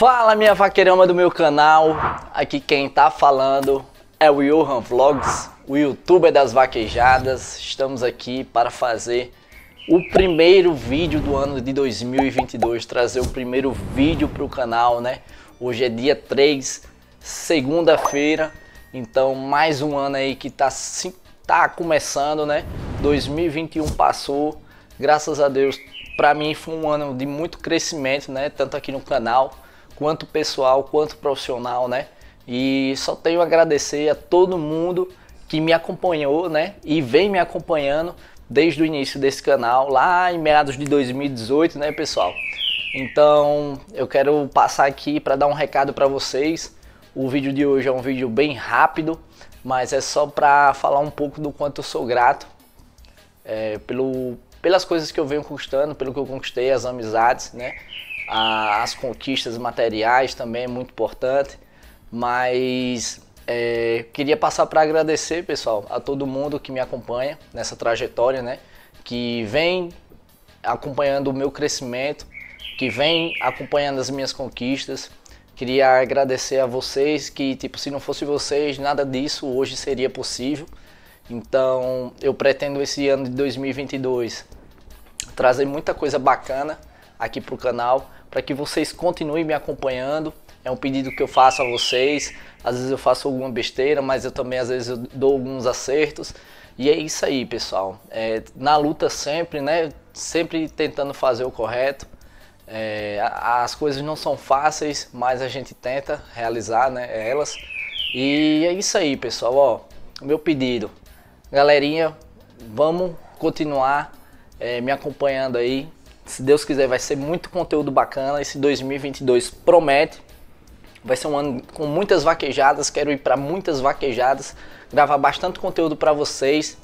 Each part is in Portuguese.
Fala minha vaqueirama do meu canal, aqui quem tá falando é o Johan Vlogs, o youtuber das vaquejadas. Estamos aqui para fazer o primeiro vídeo do ano de 2022, trazer o primeiro vídeo para o canal, né? Hoje é dia 3, segunda-feira, então mais um ano aí que tá, tá começando, né? 2021 passou, graças a Deus, para mim foi um ano de muito crescimento, né? Tanto aqui no canal quanto pessoal, quanto profissional, né? E só tenho a agradecer a todo mundo que me acompanhou, né? E vem me acompanhando desde o início desse canal, lá em meados de 2018, né, pessoal? Então, eu quero passar aqui para dar um recado para vocês. O vídeo de hoje é um vídeo bem rápido, mas é só para falar um pouco do quanto eu sou grato é, pelo, pelas coisas que eu venho conquistando, pelo que eu conquistei, as amizades, né? a, as conquistas materiais também é muito importante, mas é, queria passar para agradecer, pessoal, a todo mundo que me acompanha nessa trajetória, né? Que vem acompanhando o meu crescimento, que vem acompanhando as minhas conquistas. Queria agradecer a vocês que, tipo, se não fosse vocês, nada disso hoje seria possível. Então, eu pretendo esse ano de 2022 trazer muita coisa bacana aqui para o canal para que vocês continuem me acompanhando. É um pedido que eu faço a vocês. Às vezes eu faço alguma besteira, mas eu também às vezes dou alguns acertos. E é isso aí, pessoal. É, na luta sempre, né? Sempre tentando fazer o correto. É, as coisas não são fáceis, mas a gente tenta realizar né, elas. E é isso aí, pessoal. Ó, meu pedido. Galerinha, vamos continuar é, me acompanhando aí. Se Deus quiser, vai ser muito conteúdo bacana. Esse 2022 promete. Vai ser um ano com muitas vaquejadas. Quero ir para muitas vaquejadas, gravar bastante conteúdo para vocês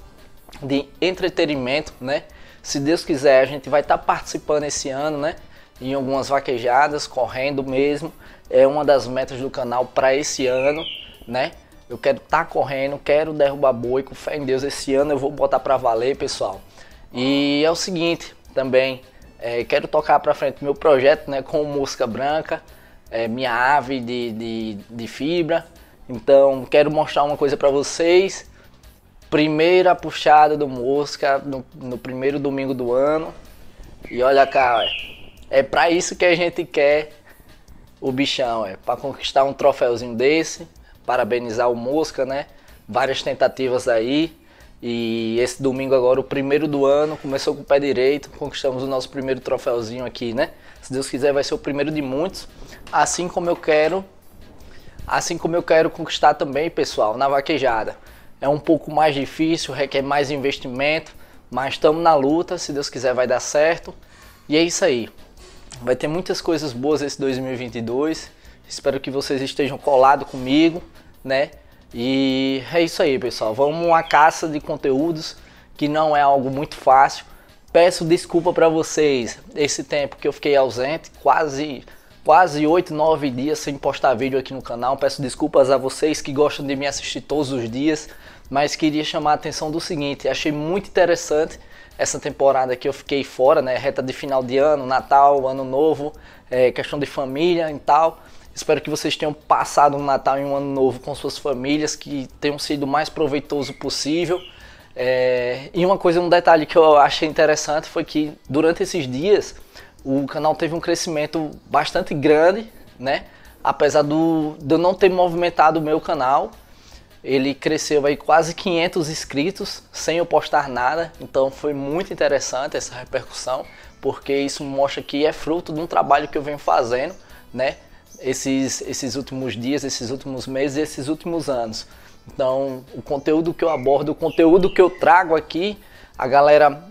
de entretenimento, né? Se Deus quiser, a gente vai estar tá participando esse ano, né? Em algumas vaquejadas, correndo mesmo. É uma das metas do canal para esse ano, né? Eu quero estar tá correndo, quero derrubar boi, com fé em Deus esse ano eu vou botar para valer, pessoal. E é o seguinte, também é, quero tocar para frente meu projeto né, com Mosca Branca, é, minha ave de, de, de fibra. Então, quero mostrar uma coisa para vocês. Primeira puxada do Mosca no, no, primeiro domingo do ano. E olha cá, ué, é para isso que a gente quer o bichão, é para conquistar um troféuzinho desse, parabenizar o Mosca, né? Várias tentativas aí, e esse domingo agora, o primeiro do ano, começou com o pé direito, conquistamos o nosso primeiro troféuzinho aqui, né? Se Deus quiser, vai ser o primeiro de muitos, assim como eu quero, assim como eu quero conquistar também, pessoal, na vaquejada. É um pouco mais difícil, requer mais investimento, mas estamos na luta, se Deus quiser vai dar certo. E é isso aí. Vai ter muitas coisas boas esse 2022. Espero que vocês estejam colado comigo, né? E é isso aí, pessoal. Vamos a caça de conteúdos que não é algo muito fácil. Peço desculpa para vocês esse tempo que eu fiquei ausente, quase quase 8, 9 dias sem postar vídeo aqui no canal. Peço desculpas a vocês que gostam de me assistir todos os dias, mas queria chamar a atenção do seguinte, achei muito interessante essa temporada que eu fiquei fora, né, reta de final de ano, Natal, Ano Novo, é, questão de família e tal. Espero que vocês tenham passado um Natal e um Ano Novo com suas famílias, que tenham sido o mais proveitoso possível. É... E uma coisa, um detalhe que eu achei interessante foi que durante esses dias o canal teve um crescimento bastante grande, né? Apesar do, de eu não ter movimentado o meu canal, ele cresceu aí quase 500 inscritos sem eu postar nada, então foi muito interessante essa repercussão, porque isso mostra que é fruto de um trabalho que eu venho fazendo, né? esses, esses últimos dias, esses últimos meses, esses últimos anos. Então, o conteúdo que eu abordo, o conteúdo que eu trago aqui, a galera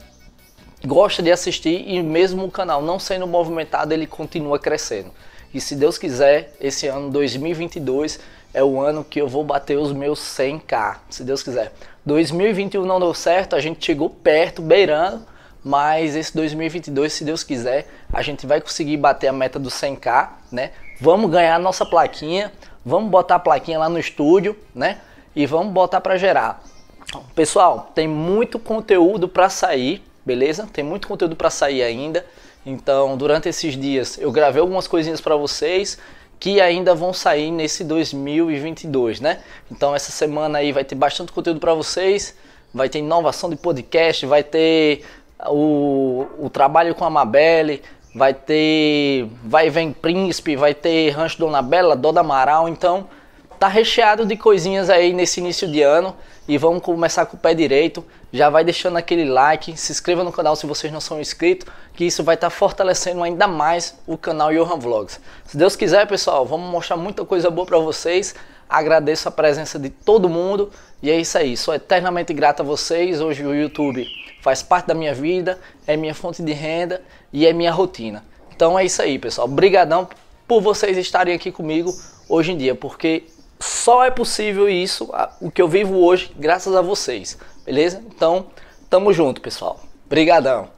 gosta de assistir e mesmo o canal não sendo movimentado, ele continua crescendo. E se Deus quiser, esse ano 2022 é o ano que eu vou bater os meus 100k, se Deus quiser. 2021 não deu certo, a gente chegou perto, beirando, mas esse 2022, se Deus quiser, a gente vai conseguir bater a meta do 100k, né? Vamos ganhar nossa plaquinha, vamos botar a plaquinha lá no estúdio, né? E vamos botar para gerar. Pessoal, tem muito conteúdo para sair, beleza? Tem muito conteúdo para sair ainda. Então, durante esses dias eu gravei algumas coisinhas para vocês que ainda vão sair nesse 2022, né? Então essa semana aí vai ter bastante conteúdo para vocês, vai ter inovação de podcast, vai ter o, o trabalho com a Mabelle, vai ter Vai Vem Príncipe, vai ter Rancho Dona Bela, Doda Amaral, então tá recheado de coisinhas aí nesse início de ano e vamos começar com o pé direito. Já vai deixando aquele like, se inscreva no canal se vocês não são inscritos, que isso vai estar tá fortalecendo ainda mais o canal Johan Vlogs. Se Deus quiser, pessoal, vamos mostrar muita coisa boa para vocês. Agradeço a presença de todo mundo e é isso aí. Sou eternamente grato a vocês. Hoje o YouTube faz parte da minha vida, é minha fonte de renda e é minha rotina. Então é isso aí, pessoal. Obrigadão por vocês estarem aqui comigo hoje em dia, porque só é possível isso, o que eu vivo hoje, graças a vocês. Beleza? Então, tamo junto, pessoal. Brigadão.